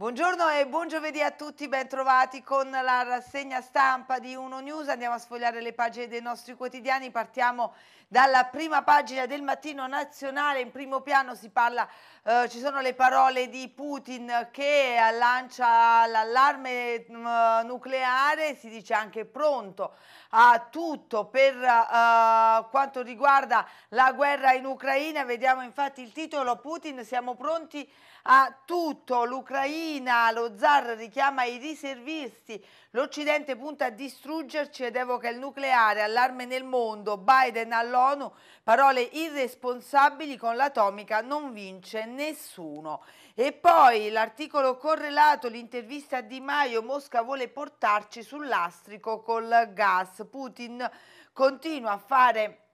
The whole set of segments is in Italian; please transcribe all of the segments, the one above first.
Buongiorno e buon giovedì a tutti, bentrovati con la rassegna stampa di Uno News. Andiamo a sfogliare le pagine dei nostri quotidiani. Partiamo dalla prima pagina del mattino nazionale. In primo piano si parla, eh, ci sono le parole di Putin che lancia l'allarme mm, nucleare, si dice anche pronto a tutto per eh, quanto riguarda la guerra in Ucraina. Vediamo infatti il titolo Putin, siamo pronti a tutto. L'Ucraina Ucraina, lo zar richiama i riservisti, l'Occidente punta a distruggerci ed evoca il nucleare, allarme nel mondo, Biden all'ONU, parole irresponsabili con l'atomica non vince nessuno. E poi l'articolo correlato, l'intervista Di Maio, Mosca vuole portarci sull'astrico col gas, Putin continua a fare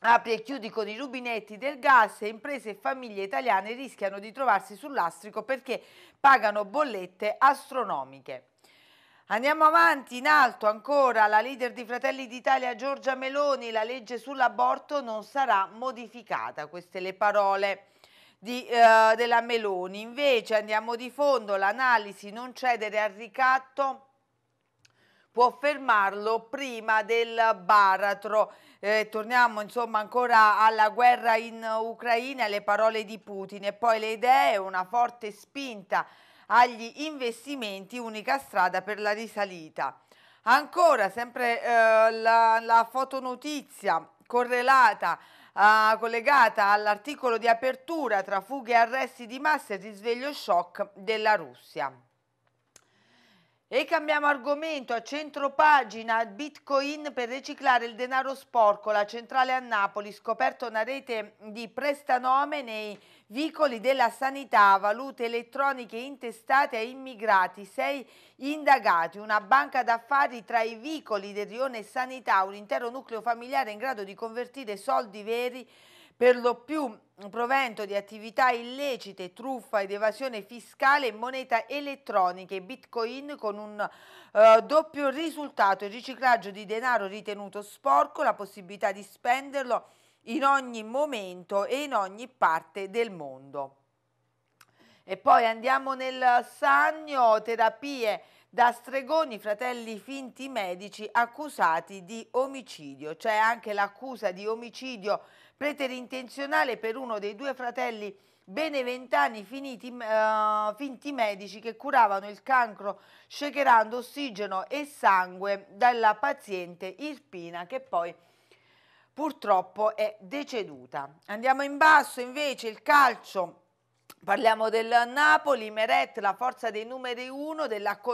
apri e chiudi con i rubinetti del gas e imprese e famiglie italiane rischiano di trovarsi sull'astrico perché pagano bollette astronomiche. Andiamo avanti, in alto ancora, la leader di Fratelli d'Italia Giorgia Meloni, la legge sull'aborto non sarà modificata, queste le parole di, eh, della Meloni. Invece andiamo di fondo, l'analisi non cedere al ricatto può fermarlo prima del baratro. Eh, torniamo insomma ancora alla guerra in Ucraina, alle parole di Putin e poi le idee, una forte spinta agli investimenti, unica strada per la risalita. Ancora, sempre eh, la, la, fotonotizia correlata, eh, collegata all'articolo di apertura tra fughe e arresti di massa e risveglio shock della Russia. E cambiamo argomento, a centro pagina Bitcoin per riciclare il denaro sporco, la centrale a Napoli, scoperto una rete di prestanome nei vicoli della sanità, valute elettroniche intestate a immigrati, sei indagati, una banca d'affari tra i vicoli del rione sanità, un intero nucleo familiare in grado di convertire soldi veri per lo più provento di attività illecite, truffa ed evasione fiscale in moneta elettronica e bitcoin con un eh, doppio risultato, il riciclaggio di denaro ritenuto sporco, la possibilità di spenderlo in ogni momento e in ogni parte del mondo. E poi andiamo nel Sagno, terapie da stregoni, fratelli finti medici accusati di omicidio. C'è anche l'accusa di omicidio preterintenzionale per uno dei due fratelli beneventani finiti, uh, finti medici che curavano il cancro scecherando ossigeno e sangue dalla paziente Irpina che poi purtroppo è deceduta. Andiamo in basso invece il calcio Parliamo del Napoli, Meret, la forza dei numeri 1,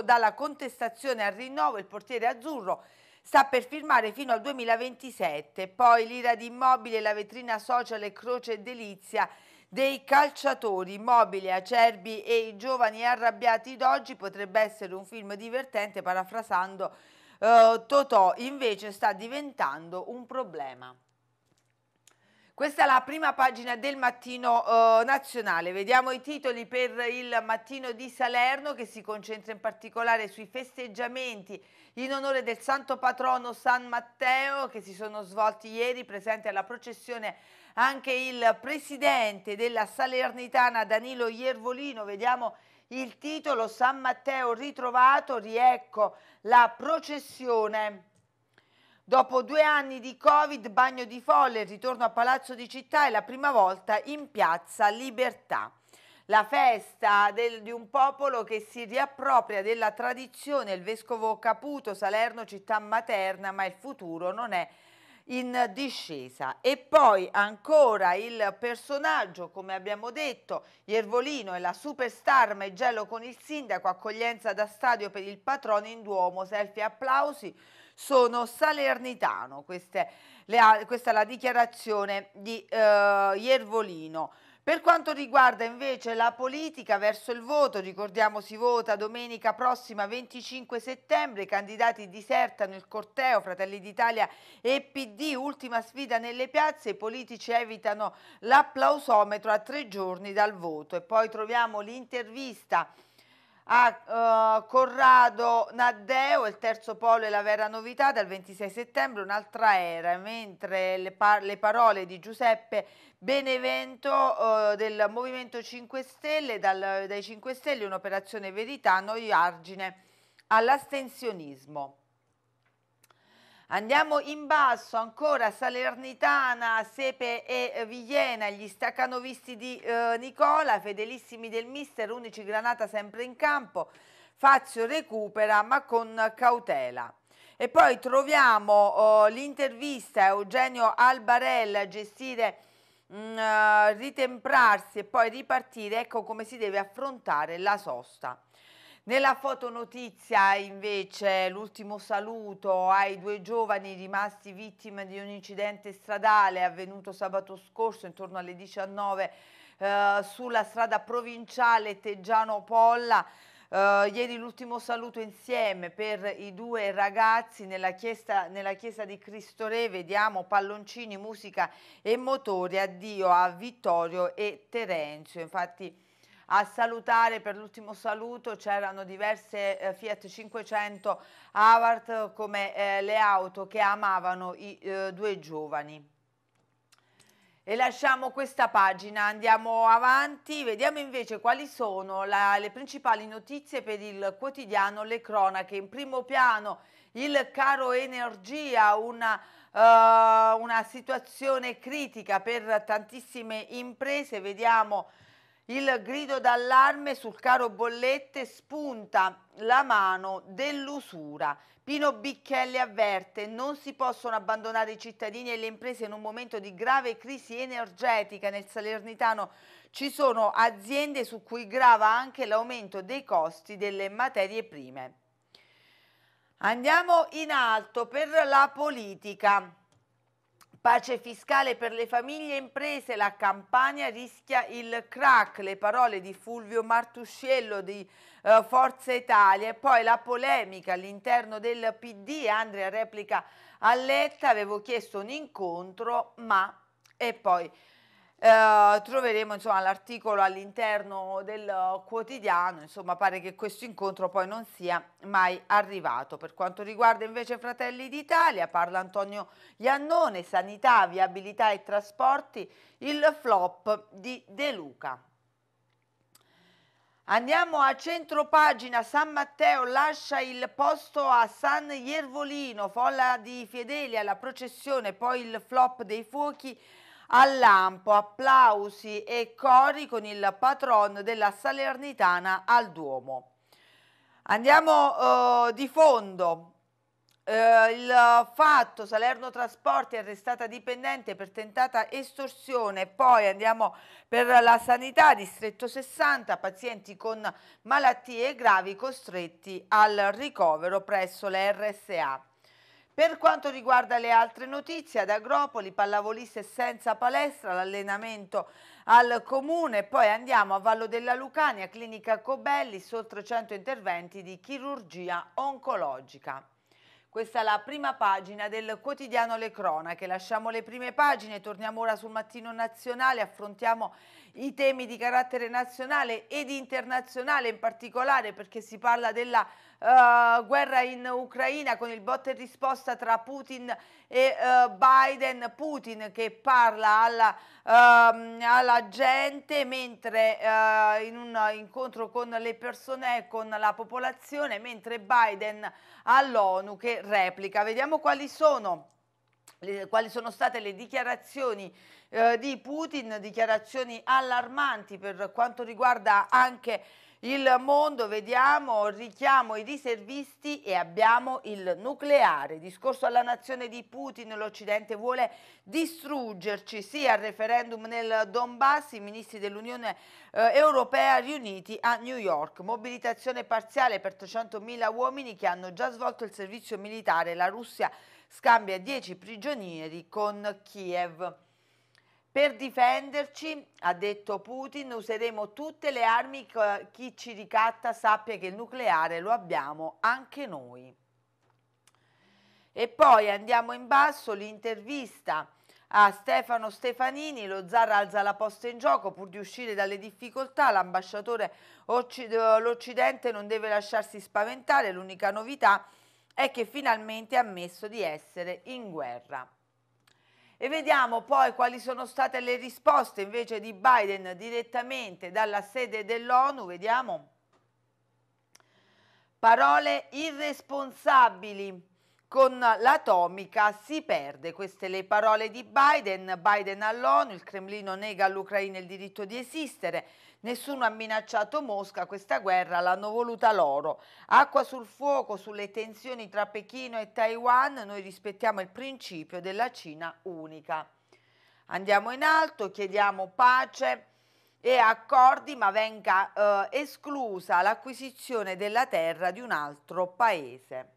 dalla contestazione al rinnovo, il portiere azzurro sta per firmare fino al 2027, poi l'ira di immobile, la vetrina social e croce delizia dei calciatori mobili, acerbi e i giovani arrabbiati d'oggi potrebbe essere un film divertente parafrasando eh, Totò invece sta diventando un problema. Questa è la prima pagina del mattino eh, nazionale. Vediamo i titoli per il mattino di Salerno che si concentra in particolare sui festeggiamenti in onore del santo patrono San Matteo che si sono svolti ieri, presente alla processione anche il presidente della Salernitana Danilo Iervolino, vediamo il titolo San Matteo ritrovato, riecco la processione. Dopo due anni di Covid, bagno di folle, ritorno a Palazzo di Città e la prima volta in Piazza Libertà la festa del, di un popolo che si riappropria della tradizione, il vescovo Caputo, Salerno, città materna, ma il futuro non è in discesa e poi ancora il personaggio come abbiamo detto Iervolino e la superstar Meggello con il sindaco accoglienza da stadio per il patrono in Duomo selfie applausi sono salernitano Queste, le, questa è la dichiarazione di eh, Iervolino per quanto riguarda invece la politica verso il voto, ricordiamo si vota domenica prossima 25 settembre, i candidati disertano il corteo, Fratelli d'Italia e PD, ultima sfida nelle piazze, i politici evitano l'applausometro a tre giorni dal voto. E poi troviamo l'intervista a uh, Corrado Naddeo, il terzo polo e la vera novità dal 26 settembre, un'altra era, mentre le, par le, parole di Giuseppe Benevento uh, del Movimento 5 Stelle, dal, dai 5 Stelle un'operazione verità, noi argine all'astensionismo. Andiamo in basso, ancora Salernitana, Sepe e Vigliena, gli staccanovisti di eh, Nicola, fedelissimi del mister, 11 Granata sempre in campo, Fazio recupera ma con cautela. E poi troviamo oh, l'intervista Eugenio Albarella a gestire mh, mm, ritemprarsi e poi ripartire, ecco come si deve affrontare la sosta. Nella fotonotizia invece l'ultimo saluto ai due giovani rimasti vittime di un incidente stradale avvenuto sabato scorso intorno alle 19 eh, sulla strada provinciale Teggiano Polla. Uh, ieri l'ultimo saluto insieme per i due ragazzi nella chiesa, nella chiesa, di Cristo Re. Vediamo palloncini, musica e motori. Addio a Vittorio e Terenzio. Infatti a salutare per l'ultimo saluto c'erano diverse eh, Fiat 500 Abarth come eh, le auto che amavano i eh, due giovani. E lasciamo questa pagina, andiamo avanti, vediamo invece quali sono la, le principali notizie per il quotidiano Le Cronache. In primo piano il caro energia, una, uh, una situazione critica per tantissime imprese, vediamo il grido d'allarme sul caro bollette spunta la mano dell'usura. Pino Bicchelli avverte non si possono abbandonare i cittadini e le imprese in un momento di grave crisi energetica. Nel Salernitano ci sono aziende su cui grava anche l'aumento dei costi delle materie prime. Andiamo in alto per la politica. Pace fiscale per le famiglie e imprese, la Campania rischia il crack, le parole di Fulvio Martuscello di eh, Forza Italia e poi la polemica all'interno del PD, Andrea replica a Letta, avevo chiesto un incontro ma e poi eh, troveremo insomma, l'articolo all'interno del quotidiano, insomma pare che questo incontro poi non sia mai arrivato. Per quanto riguarda invece Fratelli d'Italia, parla Antonio Iannone, sanità, viabilità e trasporti, il flop di De Luca. Andiamo a centro pagina San Matteo lascia il posto a San Iervolino, folla di fedeli alla processione, poi il flop dei fuochi al lampo, applausi e cori con il patron della Salernitana al Duomo. Andiamo eh, di fondo. Eh, il fatto Salerno Trasporti è arrestata dipendente per tentata estorsione, poi andiamo per la sanità, distretto 60, pazienti con malattie gravi costretti al ricovero presso le RSA. Per quanto riguarda le altre notizie, ad Agropoli, pallavoliste senza palestra, l'allenamento al comune, poi andiamo a Vallo della Lucania, clinica Cobelli, oltre 100 interventi di chirurgia oncologica. Questa è la prima pagina del quotidiano Le Cronache. Lasciamo le prime pagine, torniamo ora sul mattino nazionale, affrontiamo i temi di carattere nazionale ed internazionale in particolare perché si parla della uh, guerra in Ucraina con il botta e risposta tra Putin e uh, Biden, Putin che parla alla, uh, alla gente mentre eh, in un incontro con le persone con la popolazione, mentre Biden all'ONU che replica. Vediamo quali sono, le, quali sono state le dichiarazioni eh, di Putin, dichiarazioni allarmanti per quanto riguarda anche il mondo, vediamo, richiamo i riservisti e abbiamo il nucleare. Discorso alla nazione di Putin, l'Occidente vuole distruggerci, sì al referendum nel Donbass, i ministri dell'Unione eh, Europea riuniti a New York. Mobilitazione parziale per 300.000 uomini che hanno già svolto il servizio militare. La Russia scambia 10 prigionieri con Kiev. Per difenderci, ha detto Putin, useremo tutte le armi chi ci ricatta sappia che il nucleare lo abbiamo anche noi. E poi andiamo in basso l'intervista a Stefano Stefanini, lo zar alza la posta in gioco pur di uscire dalle difficoltà, l'ambasciatore l'Occidente non deve lasciarsi spaventare, l'unica novità è che finalmente ha ammesso di essere in guerra. E vediamo poi quali sono state le risposte invece di Biden direttamente dalla sede dell'ONU. Vediamo. Parole irresponsabili con l'atomica si perde. Queste le parole di Biden. Biden all'ONU, il Cremlino nega all'Ucraina il diritto di esistere. Nessuno ha minacciato Mosca, questa guerra l'hanno voluta loro. Acqua sul fuoco sulle tensioni tra Pechino e Taiwan, noi rispettiamo il principio della Cina unica. Andiamo in alto, chiediamo pace e accordi, ma venga eh, esclusa l'acquisizione della terra di un altro paese.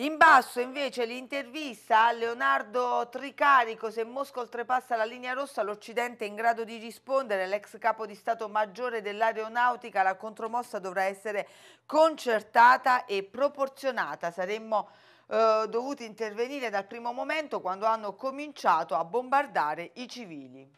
In basso invece l'intervista a Leonardo Tricarico, se Mosca oltrepassa la linea rossa l'Occidente è in grado di rispondere, l'ex capo di Stato Maggiore dell'Aeronautica, la contromossa dovrà essere concertata e proporzionata, saremmo eh, dovuti intervenire dal primo momento quando hanno cominciato a bombardare i civili.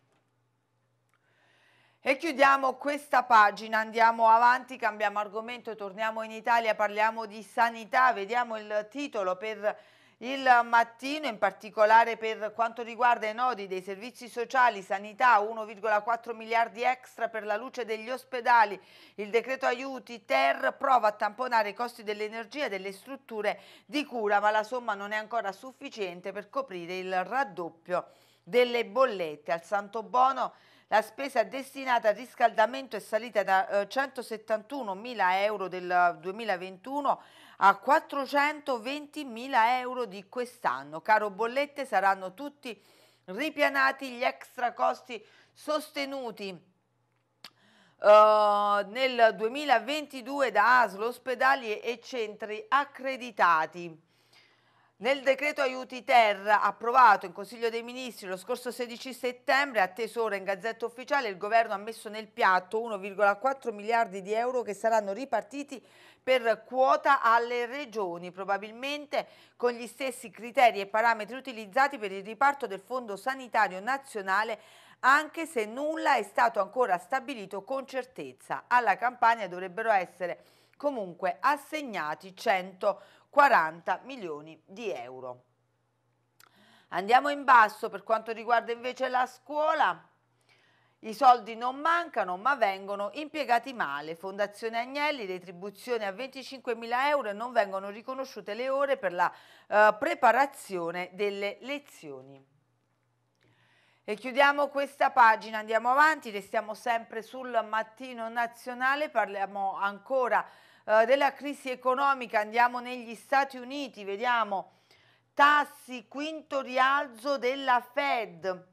E chiudiamo questa pagina, andiamo avanti, cambiamo argomento, torniamo in Italia, parliamo di sanità, vediamo il titolo per il mattino, in particolare per quanto riguarda i nodi dei servizi sociali, sanità, 1,4 miliardi extra per la luce degli ospedali, il decreto aiuti Ter prova a tamponare i costi dell'energia e delle strutture di cura, ma la somma non è ancora sufficiente per coprire il raddoppio delle bollette. Al Santo Bono la spesa destinata al riscaldamento è salita da eh, 171 mila euro del 2021 a 420 mila euro di quest'anno. Caro bollette, saranno tutti ripianati gli extra costi sostenuti Uh, nel 2022 da ASL, ospedali e centri accreditati. Nel decreto aiuti terra approvato in Consiglio dei Ministri lo scorso 16 settembre, a tesoro in Gazzetta Ufficiale, il governo ha messo nel piatto 1,4 miliardi di euro che saranno ripartiti per quota alle regioni, probabilmente con gli stessi criteri e parametri utilizzati per il riparto del Fondo Sanitario Nazionale anche se nulla è stato ancora stabilito con certezza. Alla Campania dovrebbero essere comunque assegnati 100 40 milioni di euro. Andiamo in basso per quanto riguarda invece la scuola. I soldi non mancano ma vengono impiegati male. Fondazione Agnelli, retribuzione a 25.000 euro e non vengono riconosciute le ore per la eh, preparazione delle lezioni. E chiudiamo questa pagina, andiamo avanti, restiamo sempre sul mattino nazionale, parliamo ancora eh, della crisi economica, andiamo negli Stati Uniti, vediamo tassi quinto rialzo della Fed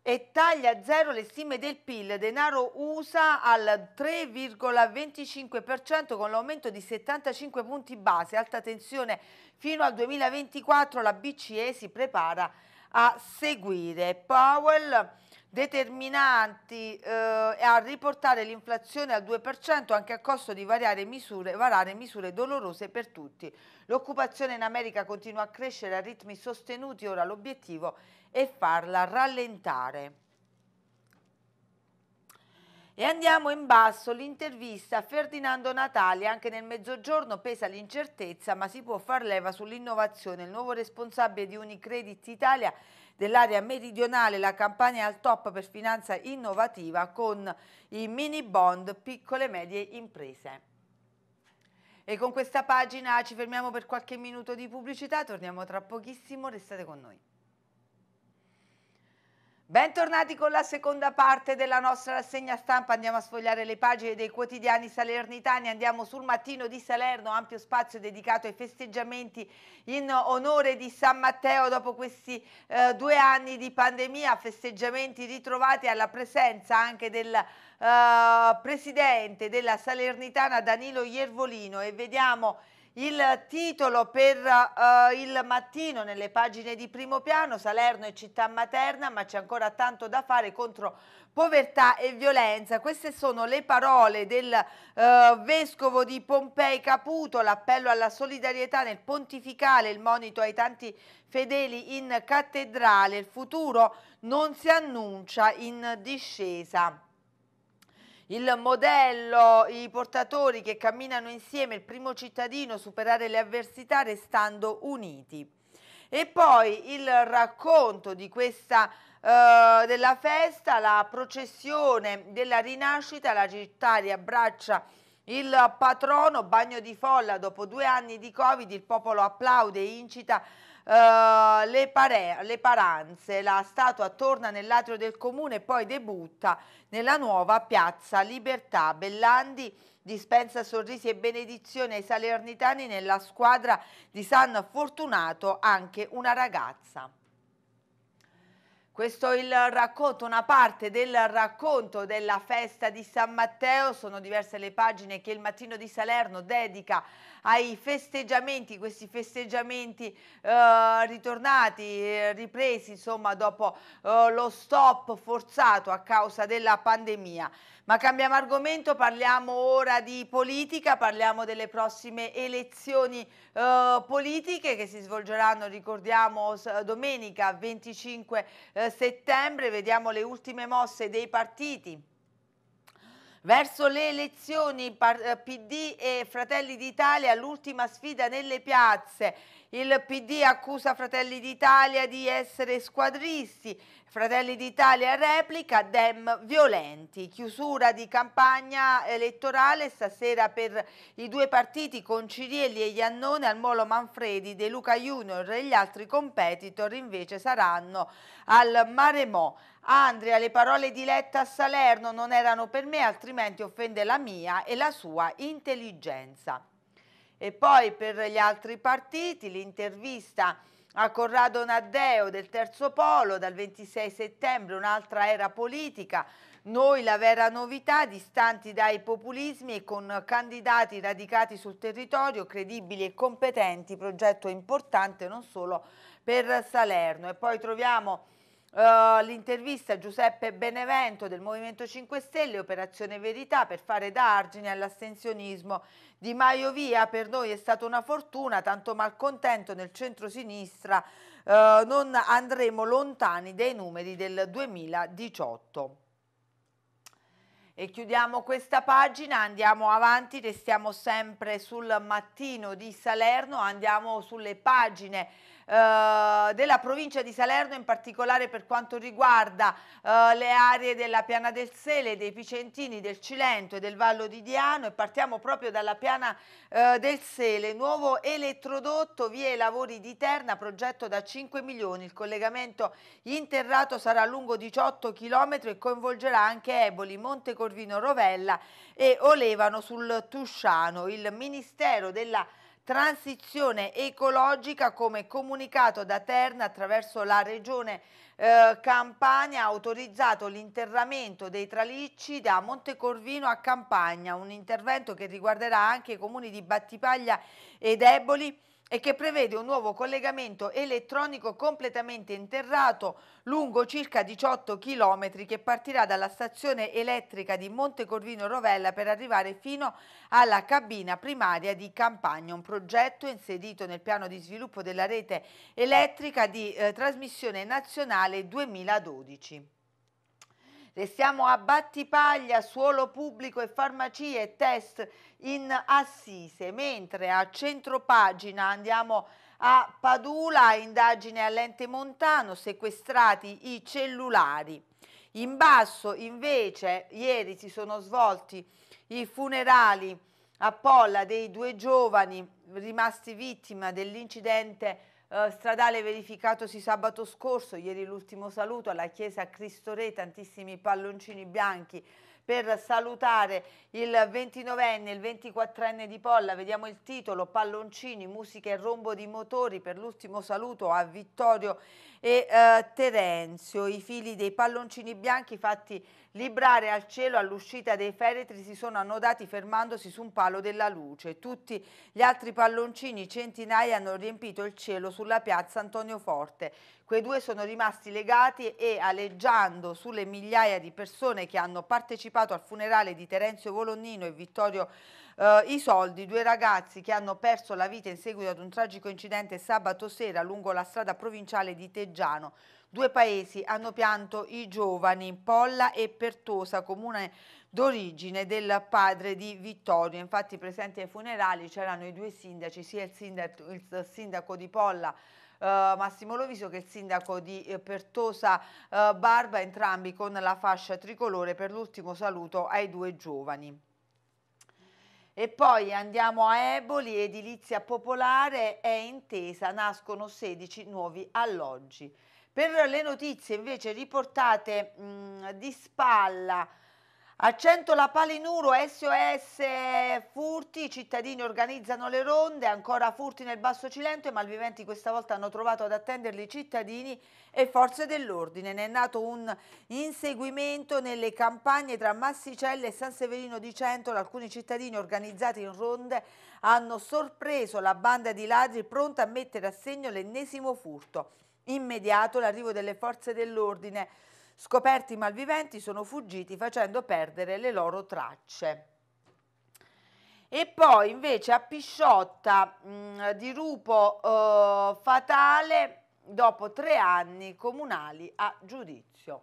e taglia zero le stime del PIL, denaro USA al 3,25% con l'aumento di 75 punti base, alta tensione fino al 2024, la BCE si prepara a seguire. Powell determinanti eh, a riportare l'inflazione al 2% anche a costo di misure, varare misure dolorose per tutti. L'occupazione in America continua a crescere a ritmi sostenuti, ora l'obiettivo è farla rallentare. E andiamo in basso, l'intervista a Ferdinando Natali, anche nel mezzogiorno pesa l'incertezza ma si può far leva sull'innovazione. Il nuovo responsabile di Unicredit Italia dell'area meridionale, la campagna è al top per finanza innovativa con i mini bond piccole e medie imprese. E con questa pagina ci fermiamo per qualche minuto di pubblicità, torniamo tra pochissimo, restate con noi. Bentornati con la seconda parte della nostra rassegna stampa, andiamo a sfogliare le pagine dei quotidiani salernitani, andiamo sul mattino di Salerno, ampio spazio dedicato ai festeggiamenti in onore di San Matteo dopo questi eh, due anni di pandemia, festeggiamenti ritrovati alla presenza anche del eh, presidente della Salernitana Danilo Iervolino e vediamo il titolo per uh, il mattino nelle pagine di primo piano, Salerno e città materna, ma c'è ancora tanto da fare contro povertà e violenza. Queste sono le parole del uh, vescovo di Pompei Caputo, l'appello alla solidarietà nel pontificale, il monito ai tanti fedeli in cattedrale, il futuro non si annuncia in discesa il modello, i portatori che camminano insieme, il primo cittadino, superare le avversità restando uniti. E poi il racconto di questa eh, della festa, la processione della rinascita, la città riabbraccia il patrono, bagno di folla, dopo due anni di Covid il popolo applaude e incita eh, le, pare, le, paranze, la statua torna nell'atrio del comune e poi debutta nella nuova piazza Libertà. Bellandi dispensa sorrisi e benedizioni ai salernitani nella squadra di San Fortunato anche una ragazza. Questo è il racconto, una parte del racconto della festa di San Matteo, sono diverse le pagine che il mattino di Salerno dedica ai festeggiamenti, questi festeggiamenti eh, ritornati, eh, ripresi insomma dopo eh, lo stop forzato a causa della pandemia. Ma cambiamo argomento, parliamo ora di politica, parliamo delle prossime elezioni eh, politiche che si svolgeranno, ricordiamo, domenica 25 eh, settembre. Vediamo le ultime mosse dei partiti Verso le elezioni PD eh, e Fratelli d'Italia, l'ultima sfida nelle piazze. Il PD accusa Fratelli d'Italia di essere squadristi Fratelli d'Italia replica, Dem violenti, chiusura di campagna elettorale stasera per i due partiti Concirielli e Iannone al Molo Manfredi, De Luca Junior e gli altri competitor invece saranno al Maremò. Andrea, le parole di Letta a Salerno non erano per me, altrimenti offende la mia e la sua intelligenza. E poi per gli altri partiti l'intervista a Corrado Naddeo del Terzo Polo dal 26 settembre un'altra era politica, noi la vera novità, distanti dai populismi e con candidati radicati sul territorio, credibili e competenti, progetto importante non solo per Salerno. E poi troviamo eh, l'intervista a Giuseppe Benevento del Movimento 5 Stelle, Operazione Verità, per fare da argine all'astensionismo di Maio Via, per noi è stata una fortuna, tanto malcontento nel centro-sinistra, uh, non andremo lontani dai numeri del 2018. E chiudiamo questa pagina, andiamo avanti, restiamo sempre sul mattino di Salerno, andiamo sulle pagine eh, eh, della provincia di Salerno, in particolare per quanto riguarda eh, le aree della Piana del Sele, dei Picentini, del Cilento e del Vallo di Diano e partiamo proprio dalla Piana eh, del Sele, nuovo elettrodotto via i lavori di Terna, progetto da 5 milioni, il collegamento interrato sarà lungo 18 km e coinvolgerà anche Eboli, Montecorvino Rovella e Olevano sul Tusciano. Il Ministero della transizione ecologica come comunicato da Terna attraverso la regione eh, Campania ha autorizzato l'interramento dei tralicci da Montecorvino a Campania, un intervento che riguarderà anche i comuni di Battipaglia ed Eboli e che prevede un nuovo collegamento elettronico completamente interrato lungo circa 18 km che partirà dalla stazione elettrica di Monte Corvino Rovella per arrivare fino alla cabina primaria di Campagna, un progetto inserito nel piano di sviluppo della rete elettrica di eh, trasmissione nazionale 2012. Restiamo a Battipaglia, suolo pubblico e farmacie, test in Assise, mentre a centropagina andiamo a Padula, indagine all'ente Montano, sequestrati i cellulari. In basso invece ieri si sono svolti i funerali a Polla dei due giovani rimasti vittima dell'incidente eh, stradale verificatosi sabato scorso, ieri l'ultimo saluto alla chiesa Cristo Re, tantissimi palloncini bianchi per salutare il 29enne e il 24enne di Polla, vediamo il titolo, palloncini, musica e rombo di motori per l'ultimo saluto a Vittorio e eh, Terenzio, i fili dei palloncini bianchi fatti Librare al cielo all'uscita dei feretri si sono annodati fermandosi su un palo della luce. Tutti gli altri palloncini, centinaia, hanno riempito il cielo sulla piazza Antonio Forte. Quei due sono rimasti legati e aleggiando sulle migliaia di persone che hanno partecipato al funerale di Terenzio Volonnino e Vittorio eh, Isoldi, due ragazzi che hanno perso la vita in seguito ad un tragico incidente sabato sera lungo la strada provinciale di Teggiano. Due paesi hanno pianto i giovani, Polla e Pertosa, comune d'origine del padre di Vittorio. Infatti presenti ai funerali c'erano i due sindaci, sia il sindaco, il sindaco di Polla Uh, Massimo Loviso che è il sindaco di eh, Pertosa uh, Barba, entrambi con la fascia tricolore per l'ultimo saluto ai due giovani. E poi andiamo a Eboli, edilizia popolare è intesa, nascono 16 nuovi alloggi. Per le notizie invece riportate mh, mm, di spalla, Accento la Palinuro, SOS furti, cittadini organizzano le ronde, ancora furti nel Basso Cilento i malviventi questa volta hanno trovato ad attenderli cittadini e forze dell'ordine. Ne è nato un inseguimento nelle campagne tra Massicelle e San Severino di Centro. Alcuni cittadini organizzati in ronde hanno sorpreso la banda di ladri pronta a mettere a segno l'ennesimo furto immediato l'arrivo delle forze dell'ordine. Scoperti i malviventi sono fuggiti facendo perdere le loro tracce. E poi invece a Pisciotta mh, mm, dirupo eh, fatale dopo tre anni comunali a giudizio.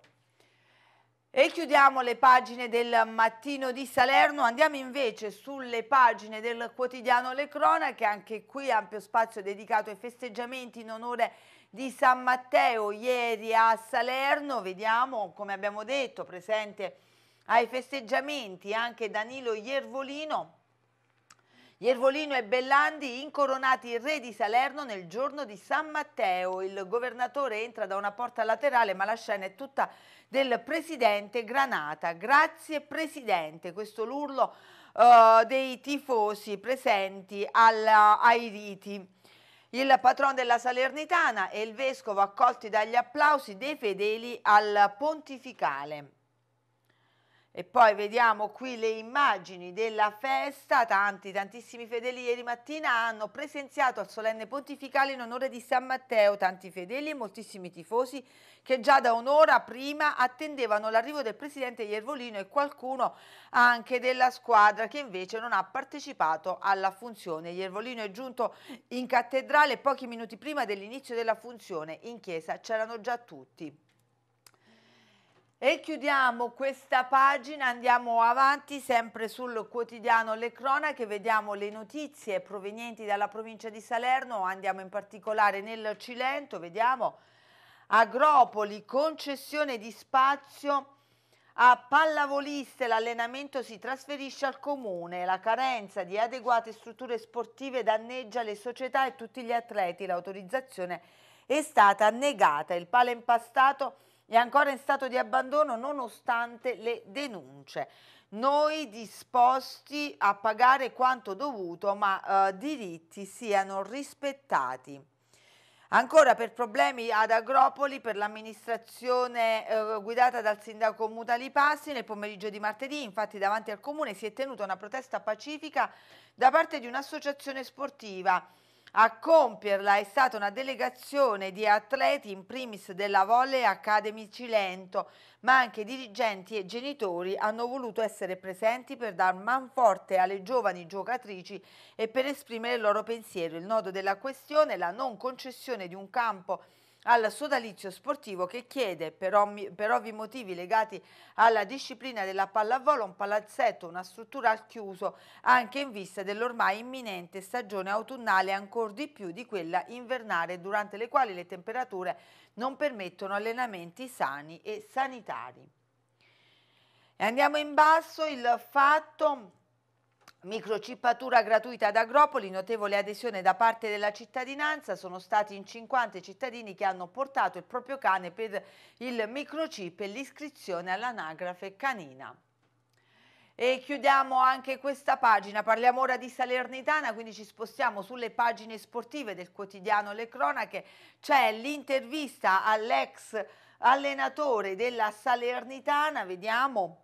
E chiudiamo le pagine del mattino di Salerno, andiamo invece sulle pagine del quotidiano Le Cronache, anche qui ampio spazio dedicato ai festeggiamenti in onore di San Matteo ieri a Salerno, vediamo come abbiamo detto, presente ai festeggiamenti anche Danilo Iervolino. Iervolino e Bellandi incoronati re di Salerno nel giorno di San Matteo. Il governatore entra da una porta laterale, ma la scena è tutta del presidente Granata. Grazie presidente, questo l'urlo uh, dei tifosi presenti alla, ai riti. Il patrono della Salernitana e il vescovo accolti dagli applausi dei fedeli al pontificale. E poi vediamo qui le immagini della festa, tanti, tantissimi fedeli ieri mattina hanno presenziato al solenne pontificale in onore di San Matteo, tanti fedeli e moltissimi tifosi che già da un'ora prima attendevano l'arrivo del presidente Iervolino e qualcuno anche della squadra che invece non ha partecipato alla funzione. Iervolino è giunto in cattedrale pochi minuti prima dell'inizio della funzione, in chiesa c'erano già tutti. E chiudiamo questa pagina, andiamo avanti sempre sul quotidiano Le Cronache, vediamo le notizie provenienti dalla provincia di Salerno, andiamo in particolare nel Cilento, vediamo Agropoli, concessione di spazio a pallavoliste, l'allenamento si trasferisce al comune, la carenza di adeguate strutture sportive danneggia le società e tutti gli atleti, l'autorizzazione è stata negata, il palo impastato è ancora in stato di abbandono nonostante le denunce. Noi disposti a pagare quanto dovuto, ma eh, diritti siano rispettati. Ancora per problemi ad Agropoli per l'amministrazione eh, guidata dal sindaco Mutali Passi nel pomeriggio di martedì, infatti davanti al comune si è tenuta una protesta pacifica da parte di un'associazione sportiva a compierla è stata una delegazione di atleti in primis della Volley Academy Cilento, ma anche dirigenti e genitori hanno voluto essere presenti per dar man forte alle giovani giocatrici e per esprimere il loro pensiero. Il nodo della questione è la non concessione di un campo al sodalizio sportivo che chiede per, om- per ovvi motivi legati alla disciplina della pallavolo un palazzetto, una struttura al chiuso anche in vista dell'ormai imminente stagione autunnale ancora di più di quella invernale durante le quali le temperature non permettono allenamenti sani e sanitari. Andiamo in basso, il fatto Microcippatura gratuita ad Agropoli, notevole adesione da parte della cittadinanza, sono stati in 50 cittadini che hanno portato il proprio cane per il microchip e l'iscrizione all'anagrafe canina. E chiudiamo anche questa pagina, parliamo ora di Salernitana, quindi ci spostiamo sulle pagine sportive del quotidiano Le Cronache, c'è l'intervista all'ex allenatore della Salernitana, vediamo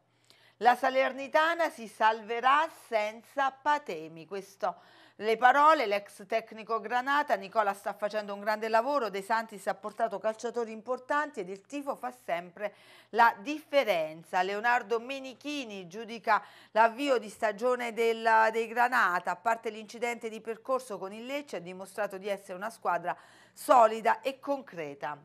la Salernitana si salverà senza patemi. Questo le parole, l'ex tecnico Granata, Nicola sta facendo un grande lavoro, De Santis ha portato calciatori importanti ed il tifo fa sempre la differenza. Leonardo Menichini giudica l'avvio di stagione del, dei Granata, a parte l'incidente di percorso con il Lecce ha dimostrato di essere una squadra solida e concreta.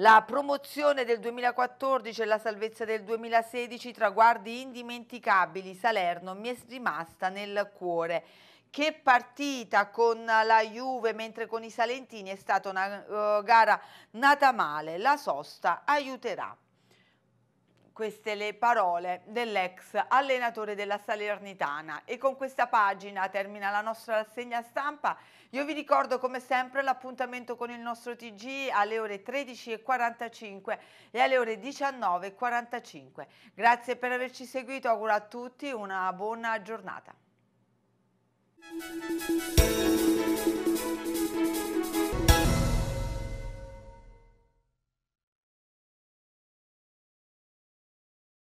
La promozione del 2014 e la salvezza del 2016, traguardi indimenticabili, Salerno mi è rimasta nel cuore. Che partita con la Juve, mentre con i Salentini è stata una uh, gara nata male. La sosta aiuterà queste le parole dell'ex allenatore della Salernitana e con questa pagina termina la nostra rassegna stampa. Io vi ricordo come sempre l'appuntamento con il nostro TG alle ore 13.45 e alle ore 19.45. Grazie per averci seguito, auguro a tutti una buona giornata. Thank you.